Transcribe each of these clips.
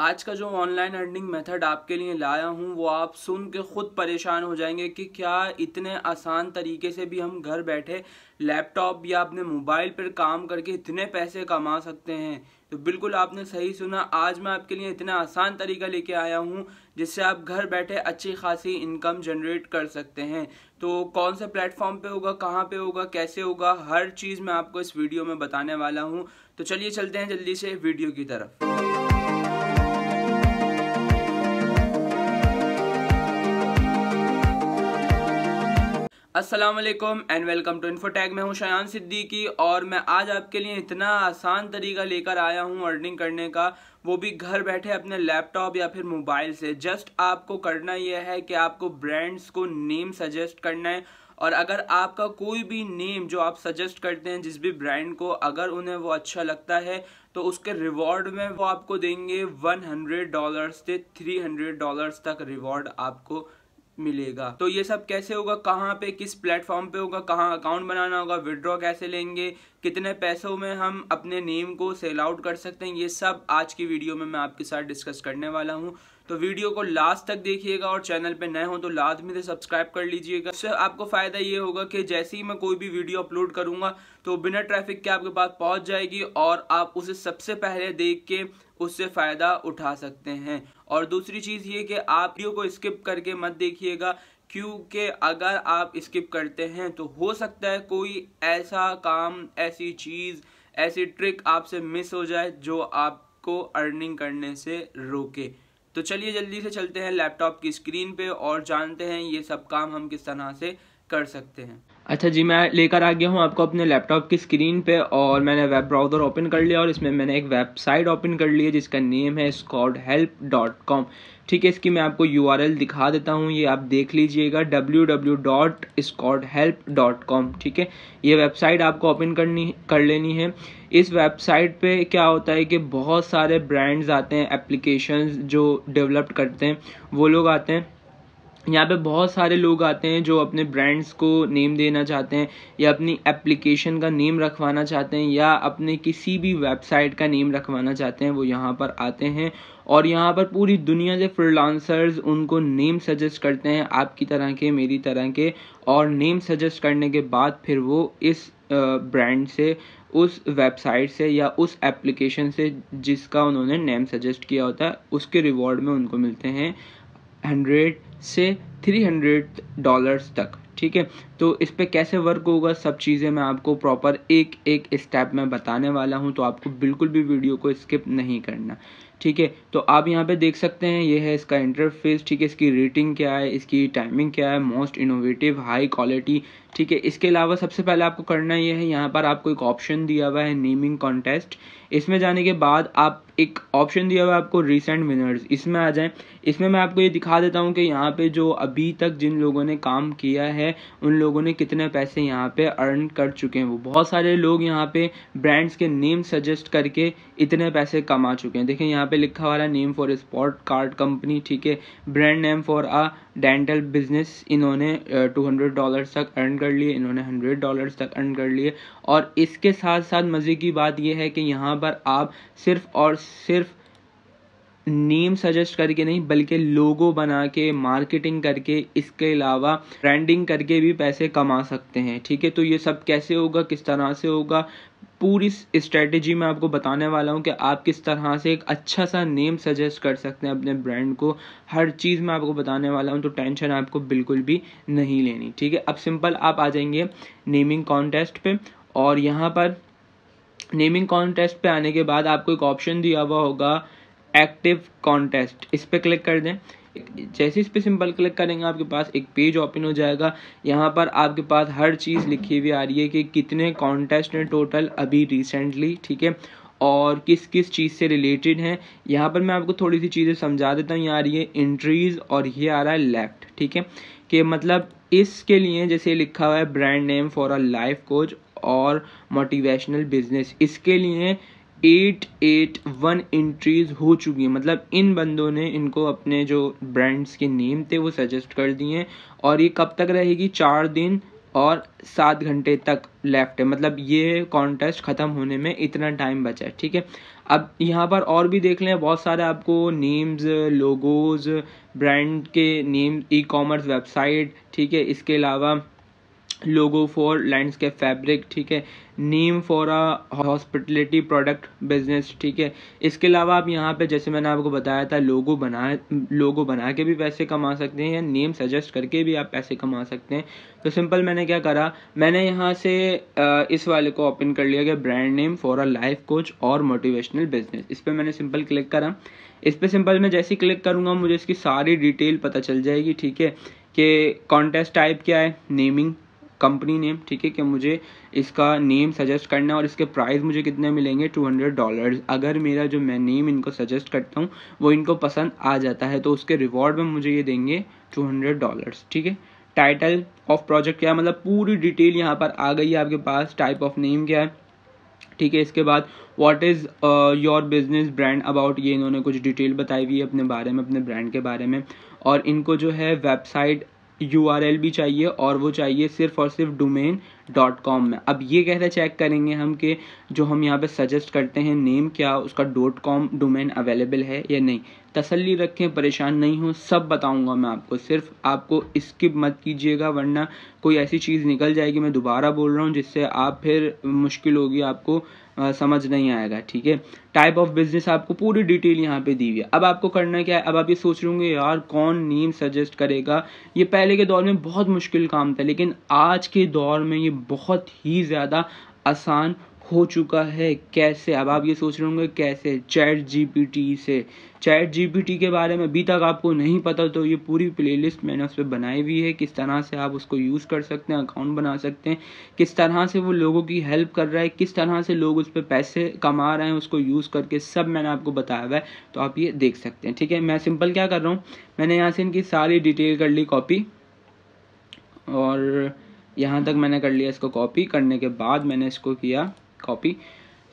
आज का जो ऑनलाइन अर्निंग मेथड आपके लिए लाया हूँ वो आप सुन के ख़ुद परेशान हो जाएंगे कि क्या इतने आसान तरीके से भी हम घर बैठे लैपटॉप या अपने मोबाइल पर काम करके इतने पैसे कमा सकते हैं तो बिल्कुल आपने सही सुना आज मैं आपके लिए इतना आसान तरीका लेके आया हूँ जिससे आप घर बैठे अच्छी खासी इनकम जनरेट कर सकते हैं तो कौन से प्लेटफॉर्म पे होगा कहाँ पे होगा कैसे होगा हर चीज़ मैं आपको इस वीडियो में बताने वाला हूँ तो चलिए चलते हैं जल्दी से वीडियो की तरफ असलम एंड वेलकम टू इन्फोटैग मैं हूं शयान सिद्दीकी और मैं आज आपके लिए इतना आसान तरीका लेकर आया हूं अर्निंग करने का वो भी घर बैठे अपने लैपटॉप या फिर मोबाइल से जस्ट आपको करना यह है कि आपको ब्रांड्स को नेम सजेस्ट करना है और अगर आपका कोई भी नेम जो आप सजेस्ट करते हैं जिस भी ब्रांड को अगर उन्हें वो अच्छा लगता है तो उसके रिवॉर्ड में वो आपको देंगे वन हंड्रेड डॉलर से थ्री हंड्रेड डॉलर्स तक रिवॉर्ड आपको मिलेगा तो ये सब कैसे होगा कहाँ पे किस प्लेटफॉर्म पे होगा कहाँ अकाउंट बनाना होगा विड्रॉ कैसे लेंगे कितने पैसों में हम अपने नेम को सेल आउट कर सकते हैं ये सब आज की वीडियो में मैं आपके साथ डिस्कस करने वाला हूँ तो वीडियो को लास्ट तक देखिएगा और चैनल पे नए हो तो लाजमी से सब्सक्राइब कर लीजिएगा इससे आपको फ़ायदा ये होगा कि जैसे ही मैं कोई भी वीडियो अपलोड करूँगा तो बिना ट्रैफिक के आपके पास पहुँच जाएगी और आप उसे सबसे पहले देख के उससे फ़ायदा उठा सकते हैं और दूसरी चीज़ ये कि आप वीडियो को स्किप करके मत देखिएगा क्योंकि अगर आप स्किप करते हैं तो हो सकता है कोई ऐसा काम ऐसी चीज़ ऐसी ट्रिक आपसे मिस हो जाए जो आपको अर्निंग करने से रोके तो चलिए जल्दी से चलते हैं लैपटॉप की स्क्रीन पे और जानते हैं ये सब काम हम किस तरह से कर सकते हैं अच्छा जी मैं लेकर आ गया हूँ आपको अपने लैपटॉप की स्क्रीन पे और मैंने वेब ब्राउज़र ओपन कर लिया और इसमें मैंने एक वेबसाइट ओपन कर ली है जिसका नेम है स्कॉड हेल्प डॉट कॉम ठीक है इसकी मैं आपको यू आर एल दिखा देता हूँ ये आप देख लीजिएगा W W dot squad help com ठीक है ये वेबसाइट आपको ओपन करनी कर लेनी है इस वेबसाइट पे क्या होता है कि बहुत सारे ब्रांड्स आते हैं एप्लीकेशन जो डेवलप्ड करते हैं वो लोग आते हैं यहाँ पे बहुत सारे लोग आते हैं जो अपने ब्रांड्स को नेम देना चाहते हैं या अपनी एप्लीकेशन का नेम रखवाना चाहते हैं या अपने किसी भी वेबसाइट का नेम रखवाना चाहते हैं वो यहाँ पर आते हैं और यहाँ पर पूरी दुनिया के फ्रीलांसर्स उनको नेम सजेस्ट करते हैं आपकी तरह के मेरी तरह के और नेम सजेस्ट करने के बाद फिर वो इस ब्रांड से उस वेबसाइट से या उस एप्लीकेशन से जिसका उन्होंने नेम सजेस्ट किया होता है उसके रिवॉर्ड में उनको मिलते हैं हंड्रेड से थ्री हंड्रेड डॉलर्स तक ठीक है तो इस पर कैसे वर्क होगा सब चीज़ें मैं आपको प्रॉपर एक एक स्टेप में बताने वाला हूँ तो आपको बिल्कुल भी वीडियो को स्किप नहीं करना ठीक है तो आप यहाँ पे देख सकते हैं ये है इसका इंटरफेस ठीक है इसकी रेटिंग क्या है इसकी टाइमिंग क्या है मोस्ट इनोवेटिव हाई क्वालिटी ठीक है इसके अलावा सबसे पहले आपको करना ये है यहाँ पर आपको एक ऑप्शन दिया हुआ है नेमिंग कॉन्टेस्ट इसमें जाने के बाद आप एक ऑप्शन दिया हुआ है आपको रिसेंट विनर्स इसमें आ जाएं इसमें मैं आपको ये दिखा देता हूँ कि यहाँ पे जो अभी तक जिन लोगों ने काम किया है उन लोगों ने कितने पैसे यहाँ पे अर्न कर चुके हैं वो बहुत सारे लोग यहाँ पे ब्रांड्स के नेम सजेस्ट करके इतने पैसे कमा चुके हैं देखें यहाँ पे लिखा हुआ है name for spot card company ठीक है brand name for a dental business इन्होंने टू हंड्रेड तक अर्न कर लिए इन्होंने हंड्रेड डॉलर तक अर्न कर लिए और इसके साथ साथ मज़े की बात यह है कि यहाँ जहाँ पर आप सिर्फ और सिर्फ नेम सजेस्ट करके नहीं बल्कि लोगो बना के मार्केटिंग करके इसके अलावा ब्रांडिंग करके भी पैसे कमा सकते हैं ठीक है तो ये सब कैसे होगा किस तरह से होगा पूरी स्ट्रेटजी मैं आपको बताने वाला हूँ कि आप किस तरह से एक अच्छा सा नेम सजेस्ट कर सकते हैं अपने ब्रांड को हर चीज़ मैं आपको बताने वाला हूँ तो टेंशन आपको बिल्कुल भी नहीं लेनी ठीक है अब सिंपल आप आ जाएंगे नेमिंग कॉन्टेस्ट पे और यहाँ पर नेमिंग कॉन्टेस्ट पे आने के बाद आपको एक ऑप्शन दिया हुआ होगा एक्टिव कॉन्टेस्ट इस पर क्लिक कर दें जैसे इस पर सिंपल क्लिक करेंगे आपके पास एक पेज ओपन हो जाएगा यहाँ पर आपके पास हर चीज़ लिखी हुई आ रही है कि कितने कॉन्टेस्ट हैं टोटल अभी रिसेंटली ठीक है और किस किस चीज़ से रिलेटेड हैं यहाँ पर मैं आपको थोड़ी सी चीज़ें समझा देता हूँ यहाँ आ रही है इंट्रीज और ये आ रहा है लेफ्ट ठीक है कि मतलब इसके लिए जैसे लिखा हुआ है brand name for a life coach और मोटिवेशनल बिजनेस इसके लिए एट एट वन इंट्रीज हो चुकी हैं मतलब इन बंदों ने इनको अपने जो ब्रांड्स के नेम थे वो सजेस्ट कर दिए हैं और ये कब तक रहेगी चार दिन और सात घंटे तक लेफ्ट है मतलब ये कॉन्टेस्ट ख़त्म होने में इतना टाइम बचा है ठीक है अब यहाँ पर और भी देख लें बहुत सारे आपको नेम्स लोगोज ब्रांड के नेम ई कॉमर्स वेबसाइट ठीक है इसके अलावा लोगो फॉर लैंडस्केप फैब्रिक ठीक है name for a hospitality product business ठीक है इसके अलावा आप यहाँ पे जैसे मैंने आपको बताया था लोगो बना लोगो बना के भी पैसे कमा सकते हैं या नेम सजेस्ट करके भी आप पैसे कमा सकते हैं तो सिंपल मैंने क्या करा मैंने यहाँ से इस वाले को ओपन कर लिया गया brand name for a life coach और मोटिवेशनल बिजनेस इस पर मैंने सिंपल क्लिक करा इस पर सिंपल मैं जैसे क्लिक करूँगा मुझे इसकी सारी डिटेल पता चल जाएगी ठीक है कि कॉन्टेस्ट टाइप क्या है नेमिंग कंपनी नेम ठीक है कि मुझे इसका नेम सजेस्ट करना है और इसके प्राइस मुझे कितने मिलेंगे टू हंड्रेड डॉलर अगर मेरा जो मैं नेम इनको सजेस्ट करता हूँ वो इनको पसंद आ जाता है तो उसके रिवॉर्ड में मुझे ये देंगे टू हंड्रेड डॉलर ठीक है टाइटल ऑफ प्रोजेक्ट क्या है मतलब पूरी डिटेल यहाँ पर आ गई है आपके पास टाइप ऑफ नेम क्या है ठीक है इसके बाद what is your business brand about ये इन्होंने कुछ डिटेल बताई हुई है अपने बारे में अपने ब्रांड के बारे में और इनको जो है वेबसाइट यू भी चाहिए और वो चाहिए सिर्फ और सिर्फ डोमेन डॉट कॉम में अब ये कैसे चेक करेंगे हम कि जो हम यहाँ पे सजेस्ट करते हैं नेम क्या उसका डॉट कॉम डोमेन अवेलेबल है या नहीं तसल्ली रखें परेशान नहीं हो सब बताऊंगा मैं आपको सिर्फ आपको स्किप मत कीजिएगा वरना कोई ऐसी चीज़ निकल जाएगी मैं दोबारा बोल रहा हूँ जिससे आप फिर मुश्किल होगी आपको समझ नहीं आएगा ठीक है टाइप ऑफ बिजनेस आपको पूरी डिटेल यहाँ पे दी हुई है अब आपको करना क्या है अब आप ये सोच रहे होंगे यार कौन नीम सजेस्ट करेगा ये पहले के दौर में बहुत मुश्किल काम था लेकिन आज के दौर में ये बहुत ही ज़्यादा आसान हो चुका है कैसे अब आप ये सोच रहे होंगे कैसे चैट जीपीटी से चैट जीपीटी के बारे में अभी तक आपको नहीं पता तो ये पूरी प्लेलिस्ट मैंने उस पर बनाई हुई है किस तरह से आप उसको यूज़ कर सकते हैं अकाउंट बना सकते हैं किस तरह से वो लोगों की हेल्प कर रहा है किस तरह से लोग उस पर पैसे कमा रहे हैं उसको यूज़ करके सब मैंने आपको बताया हुआ है तो आप ये देख सकते हैं ठीक है मैं सिंपल क्या कर रहा हूँ मैंने यहाँ से इनकी सारी डिटेल कर ली कॉपी और यहाँ तक मैंने कर लिया इसको कॉपी करने के बाद मैंने इसको किया कॉपी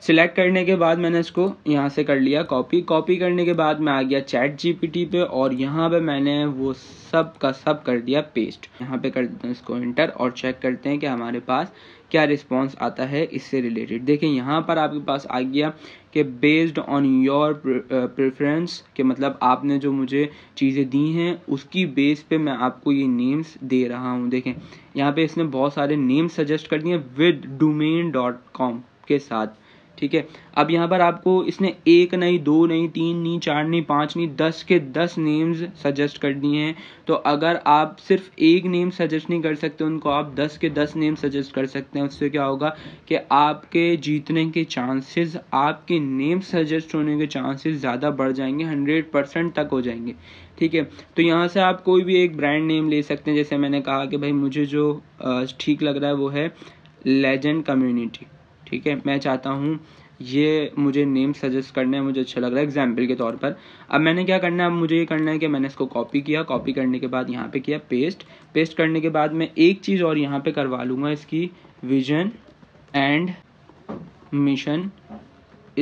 सिलेक्ट करने के बाद मैंने इसको यहाँ से कर लिया कॉपी कॉपी करने के बाद मैं आ गया चैट जीपीटी पे और यहाँ पे मैंने वो सब का सब कर दिया पेस्ट यहाँ पे कर देते हैं इसको इंटर और चेक करते हैं कि हमारे पास क्या रिस्पॉन्स आता है इससे रिलेटेड देखें यहाँ पर आपके पास आ गया कि बेस्ड ऑन योर प्रेफरेंस के मतलब आपने जो मुझे चीज़ें दी हैं उसकी बेस पे मैं आपको ये नेम्स दे रहा हूँ देखें यहाँ पे इसने बहुत सारे नेम्स सजेस्ट कर दिए विद डोमेन डॉट कॉम के साथ ठीक है अब यहाँ पर आपको इसने एक नहीं दो नहीं तीन नहीं चार नहीं पाँच नहीं दस के दस नेम्स सजेस्ट कर दिए हैं तो अगर आप सिर्फ एक नेम सजेस्ट नहीं कर सकते उनको आप दस के दस नेम सजेस्ट कर सकते हैं उससे क्या होगा कि आपके जीतने के चांसेस आपके नेम सजेस्ट होने के चांसेस ज़्यादा बढ़ जाएंगे हंड्रेड परसेंट तक हो जाएंगे ठीक है तो यहाँ से आप कोई भी एक ब्रांड नेम ले सकते हैं जैसे मैंने कहा कि भाई मुझे जो ठीक लग रहा है वो है लेजेंड कम्यूनिटी ठीक है मैं चाहता हूँ ये मुझे नेम सजेस्ट करना है मुझे अच्छा लग रहा है एग्जाम्पल के तौर पर अब मैंने क्या करना है अब मुझे ये करना है कि मैंने इसको कॉपी किया कॉपी करने के बाद यहाँ पे किया पेस्ट पेस्ट करने के बाद मैं एक चीज़ और यहाँ पे करवा लूँगा इसकी विजन एंड मिशन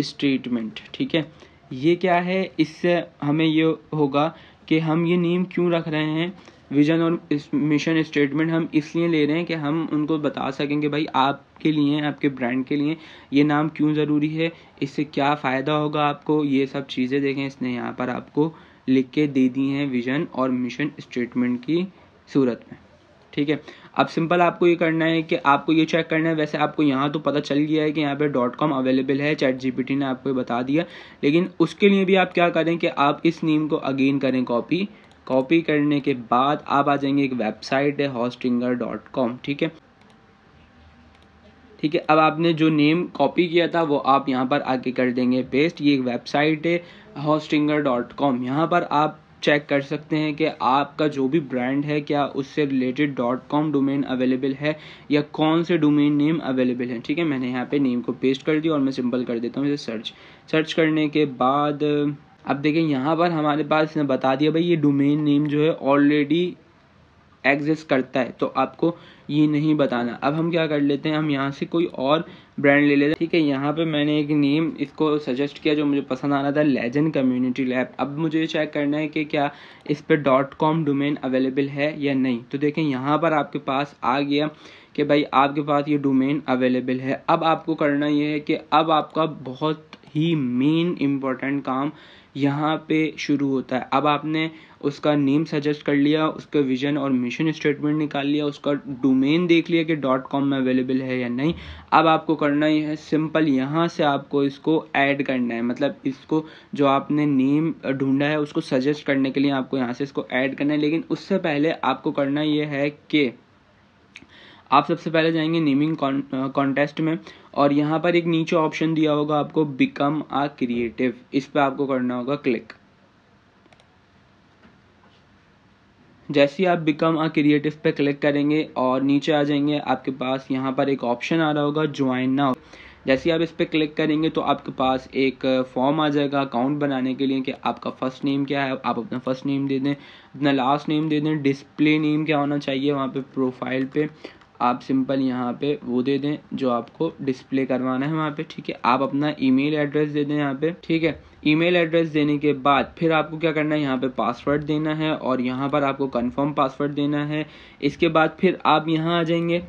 स्टेटमेंट ठीक है ये क्या है इससे हमें ये होगा कि हम ये नेम क्यों रख रहे हैं विजन और इस मिशन स्टेटमेंट हम इसलिए ले रहे हैं कि हम उनको बता सकें कि भाई आपके लिए आपके ब्रांड के लिए ये नाम क्यों ज़रूरी है इससे क्या फ़ायदा होगा आपको ये सब चीज़ें देखें इसने यहाँ पर आपको लिख के दे दी हैं विजन और मिशन स्टेटमेंट की सूरत में ठीक है अब सिंपल आपको ये करना है कि आपको ये चेक करना है वैसे आपको यहाँ तो पता चल गया है कि यहाँ पे डॉट कॉम अवेलेबल है चैट जीपीटी ने आपको बता दिया लेकिन उसके लिए भी आप क्या करें कि आप इस नीम को अगेन करें कॉपी कॉपी करने के बाद आप आ जाएंगे एक वेबसाइट है हॉस्टिंगर डॉट कॉम ठीक है ठीक है अब आपने जो नेम कॉपी किया था वो आप यहाँ पर आके कर देंगे पेस्ट ये एक वेबसाइट है हॉस्टिंगर डॉट कॉम यहाँ पर आप चेक कर सकते हैं कि आपका जो भी ब्रांड है क्या उससे related dot com domain available है या कौन से डोमेन नेम अवेलेबल है ठीक है मैंने यहाँ पे नेम को पेस्ट कर दिया और मैं सिंपल कर देता हूँ इसे सर्च सर्च करने के बाद अब देखें यहाँ पर हमारे पास इसने बता दिया भाई ये डोमेन नेम जो है ऑलरेडी एग्जिस्ट करता है तो आपको ये नहीं बताना अब हम क्या कर लेते हैं हम यहाँ से कोई और ब्रांड ले लेते हैं ठीक है यहाँ पे मैंने एक नेम इसको सजेस्ट किया जो मुझे पसंद आ रहा था लेजेंड कम्युनिटी लैब अब मुझे चेक करना है कि क्या इस पर डॉट कॉम डोमेन अवेलेबल है या नहीं तो देखें यहाँ पर आपके पास आ गया कि भाई आपके पास ये डोमेन अवेलेबल है अब आपको करना ये है कि अब आपका बहुत ही मेन इम्पॉर्टेंट काम यहाँ पे शुरू होता है अब आपने उसका नेम सजेस्ट कर लिया उसका विजन और मिशन स्टेटमेंट निकाल लिया उसका डोमेन देख लिया कि डॉट कॉम में अवेलेबल है या नहीं अब आपको करना ही है सिंपल यहाँ से आपको इसको ऐड करना है मतलब इसको जो आपने नेम ढूंढा है उसको सजेस्ट करने के लिए आपको यहाँ से इसको ऐड करना है लेकिन उससे पहले आपको करना यह है कि आप सबसे पहले जाएंगे नेमिंग कॉन्टेस्ट uh, में और यहाँ पर एक नीचे ऑप्शन दिया होगा आपको बिकम आ क्रिएटिव इस पर आपको करना होगा क्लिक जैसे ही आप बिकम आ क्रिएटिव पे क्लिक करेंगे और नीचे आ जाएंगे आपके पास यहाँ पर एक ऑप्शन आ रहा होगा ज्वाइन नाउ जैसे ही आप इस पर क्लिक करेंगे तो आपके पास एक फॉर्म आ जाएगा अकाउंट बनाने के लिए कि आपका फ़र्स्ट नेम क्या है आप अपना फ़र्स्ट नेम दे दें अपना लास्ट नेम दे दें डिस्प्ले नेम क्या होना चाहिए वहाँ पे प्रोफाइल पे आप सिंपल यहाँ पे वो दे दें जो आपको डिस्प्ले करवाना है वहाँ पे ठीक है आप अपना ईमेल एड्रेस दे दें यहाँ पे ठीक है ईमेल एड्रेस देने के बाद फिर आपको क्या करना है यहाँ पे पासवर्ड देना है और यहाँ पर आपको कंफर्म पासवर्ड देना है इसके बाद फिर आप यहाँ आ जाएंगे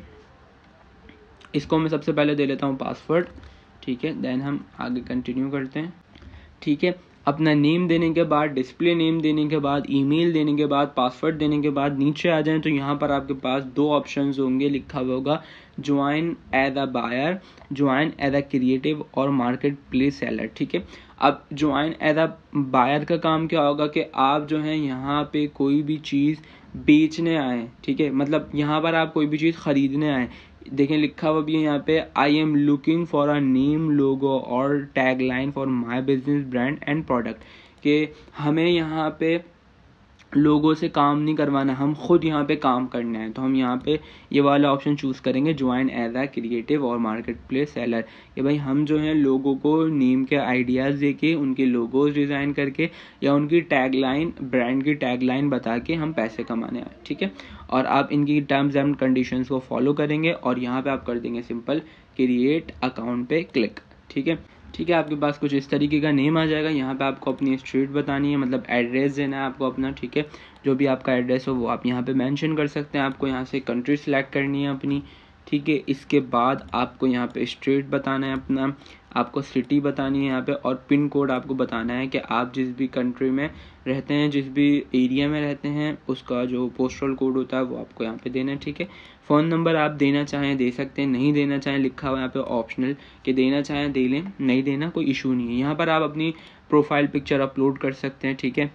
इसको मैं सबसे पहले दे लेता हूँ पासवर्ड ठीक है देन हम आगे कंटिन्यू करते हैं ठीक है अपना नेम देने के बाद डिस्प्ले नेम देने के बाद ईमेल देने के बाद पासवर्ड देने के बाद नीचे आ जाएं तो यहाँ पर आपके पास दो ऑप्शन होंगे लिखा हुआ होगा join as a buyer join as a creative और मार्केट प्लेस सेलर ठीक है अब ज्वाइन एज अ बायर का काम क्या होगा कि आप जो है यहाँ पे कोई भी चीज़ बेचने आए ठीक है मतलब यहाँ पर आप कोई भी चीज़ ख़रीदने आए देखें लिखा हुआ भी है यहाँ पे I am looking for a name logo और tagline for my business brand and product कि हमें यहाँ पे लोगों से काम नहीं करवाना हम खुद यहाँ पे काम करना है तो हम यहाँ पे ये वाला ऑप्शन चूज़ करेंगे ज्वाइन एज आ क्रिएटिव और मार्केट प्लेस सेलर कि भाई हम जो हैं लोगों को नेम के आइडियाज़ दे के उनके लोगोज डिज़ाइन करके या उनकी टैग लाइन ब्रांड की टैग लाइन बता के हम पैसे कमाने हैं ठीक है और आप इनकी टर्म्स एंड कंडीशंस को फॉलो करेंगे और यहाँ पे आप कर देंगे सिंपल क्रिएट अकाउंट पे क्लिक ठीक है ठीक है आपके पास कुछ इस तरीके का नेम आ जाएगा यहाँ पे आपको अपनी स्ट्रीट बतानी है मतलब एड्रेस देना है आपको अपना ठीक है जो भी आपका एड्रेस हो वो आप यहाँ पे मेंशन कर सकते हैं आपको यहाँ से कंट्री सेलेक्ट करनी है अपनी ठीक है इसके बाद आपको यहाँ पे स्ट्रीट बताना है अपना आपको सिटी बतानी है यहाँ पे और पिन कोड आपको बताना है कि आप जिस भी कंट्री में रहते हैं जिस भी एरिया में रहते हैं उसका जो पोस्टल कोड होता है वो आपको यहाँ पे देना है ठीक है फ़ोन नंबर आप देना चाहें दे सकते हैं नहीं देना चाहें लिखा हुआ यहाँ पे ऑप्शनल कि देना चाहें दे लें नहीं देना कोई इशू नहीं है यहाँ पर आप अपनी प्रोफाइल पिक्चर अपलोड कर सकते हैं ठीक है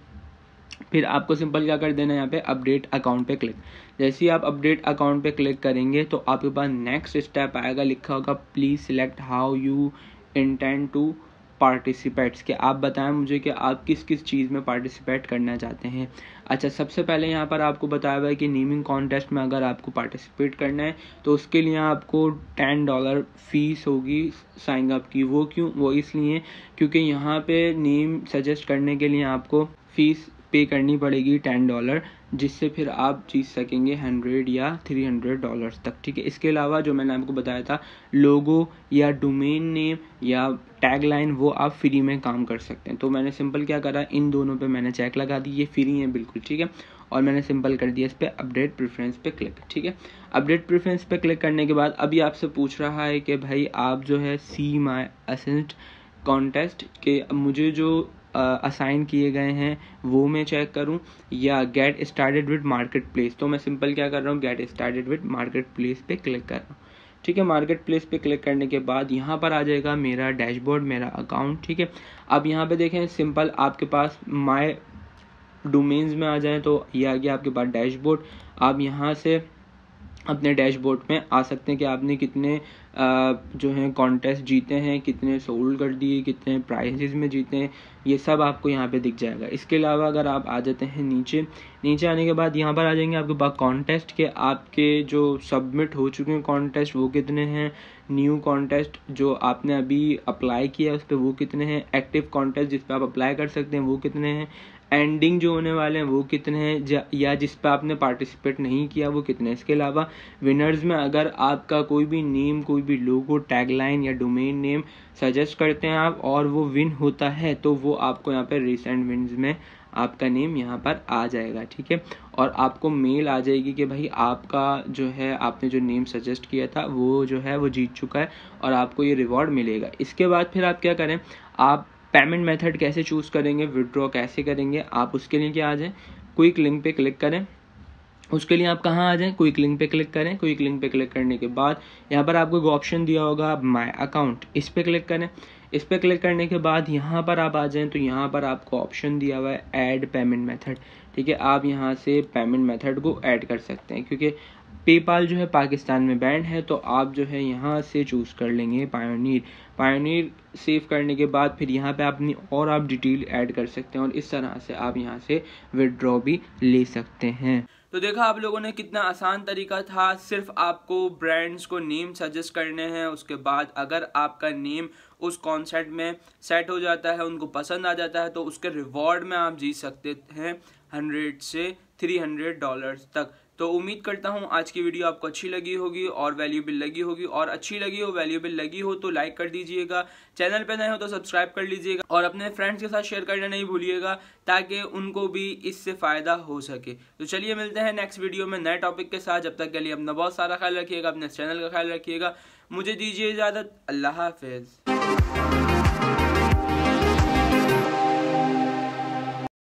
फिर आपको सिंपल क्या कर देना है यहाँ पे अपडेट अकाउंट पे क्लिक जैसे ही आप अपडेट अकाउंट पे क्लिक करेंगे तो आपके पास नेक्स्ट स्टेप आएगा लिखा होगा please select how you intend to participates के आप बताएं मुझे कि आप किस किस चीज़ में पार्टिसिपेट करना चाहते हैं अच्छा सबसे पहले यहाँ पर आपको बताया हुआ है कि नेमिंग कॉन्टेस्ट में अगर आपको पार्टिसिपेट करना है तो उसके लिए आपको टेन डॉलर फीस होगी साइन अप की वो क्यों वो इसलिए क्योंकि यहाँ पे नेम सजेस्ट करने के लिए आपको फीस पे करनी पड़ेगी टेन डॉलर जिससे फिर आप जीत सकेंगे हंड्रेड या थ्री हंड्रेड डॉलर तक ठीक है इसके अलावा जो मैंने आपको बताया था लोगो या डोमेन नेम या टैग लाइन वो आप फ्री में काम कर सकते हैं तो मैंने सिंपल क्या करा इन दोनों पे मैंने चेक लगा दी ये फ्री है बिल्कुल ठीक है और मैंने सिंपल कर दिया इस पर अपडेट प्रेफरेंस पे क्लिक ठीक है अपडेट प्रेफरेंस पे क्लिक करने के बाद अभी आपसे पूछ रहा है कि भाई आप जो है सी माई असेंट कॉन्टेस्ट के मुझे जो असाइन किए गए हैं वो मैं चेक करूं या get started with marketplace तो मैं सिंपल क्या कर रहा हूँ get started with marketplace पे क्लिक कर रहा हूँ ठीक है मार्केट प्लेस पे क्लिक करने के बाद यहाँ पर आ जाएगा मेरा डैशबोर्ड मेरा अकाउंट ठीक है अब यहाँ पे देखें सिंपल आपके पास माय डोमेन्स में आ जाएं तो ये आ गया आपके पास डैशबोर्ड आप यहाँ से अपने डैशबोर्ड में आ सकते हैं कि आपने कितने जो है कॉन्टेस्ट जीते हैं कितने सोल्ड कर दिए कितने प्राइजेज में जीते हैं ये सब आपको यहाँ पे दिख जाएगा इसके अलावा अगर आप आ जाते हैं नीचे नीचे आने के बाद यहाँ पर आ जाएंगे आपके पास कॉन्टेस्ट के आपके जो सबमिट हो चुके हैं कॉन्टेस्ट वो कितने हैं न्यू कॉन्टेस्ट जो आपने अभी अप्लाई किया उस पर वो कितने हैं एक्टिव कॉन्टेस्ट जिस पर आप अप्लाई कर सकते हैं वो कितने हैं एंडिंग जो होने वाले हैं वो कितने हैं या जिस पर आपने पार्टिसिपेट नहीं किया वो कितने इसके अलावा विनर्स में अगर आपका कोई भी नेम कोई भी लोगो टैगलाइन या डोमेन नेम सजेस्ट करते हैं आप और वो विन होता है तो वो आपको यहाँ पर रिसेंट विन्स में आपका नेम यहाँ पर आ जाएगा ठीक है और आपको मेल आ जाएगी कि भाई आपका जो है आपने जो नेम सजेस्ट किया था वो जो है वो जीत चुका है और आपको ये रिवॉर्ड मिलेगा इसके बाद फिर आप क्या करें आप पेमेंट मेथड कैसे चूज़ करेंगे विदड्रॉ कैसे करेंगे आप उसके लिए क्या आ जाए क्विक लिंक पे क्लिक करें उसके लिए आप कहाँ आ जाए क्विक लिंक पे क्लिक करें क्विक लिंक पे क्लिक करने के बाद यहाँ पर आपको एक ऑप्शन दिया होगा माई अकाउंट इस पर क्लिक करें इस पर क्लिक करने के बाद यहाँ पर आप आ जाए तो यहाँ पर आपको ऑप्शन दिया हुआ है ऐड पेमेंट मेथड ठीक है आप यहाँ से पेमेंट मेथड को ऐड कर सकते हैं क्योंकि पेपाल जो है पाकिस्तान में बैंड है तो आप जो है यहाँ से चूज़ कर लेंगे पायोनीर पायोनीर सेव करने के बाद फिर यहाँ पे अपनी और आप डिटेल ऐड कर सकते हैं और इस तरह से आप यहाँ से विड्रॉ भी ले सकते हैं तो देखा आप लोगों ने कितना आसान तरीका था सिर्फ आपको ब्रांड्स को नेम सजेस्ट करने हैं उसके बाद अगर आपका नेम उस कॉन्सेप्ट में सेट हो जाता है उनको पसंद आ जाता है तो उसके रिवॉर्ड में आप जीत सकते हैं हंड्रेड से थ्री हंड्रेड डॉलर्स तक तो उम्मीद करता हूँ आज की वीडियो आपको अच्छी लगी होगी और वैल्यूबल लगी होगी और अच्छी लगी हो वैल्यूबल लगी हो तो लाइक कर दीजिएगा चैनल पर नए हो तो सब्सक्राइब कर लीजिएगा और अपने फ्रेंड्स के साथ शेयर करना नहीं भूलिएगा ताकि उनको भी इससे फ़ायदा हो सके तो चलिए मिलते हैं नेक्स्ट वीडियो में नए टॉपिक के साथ जब तक के लिए अपना बहुत सारा ख्याल रखिएगा अपने चैनल का ख्याल रखिएगा मुझे दीजिए इजाज़त अल्लाह हाफिज़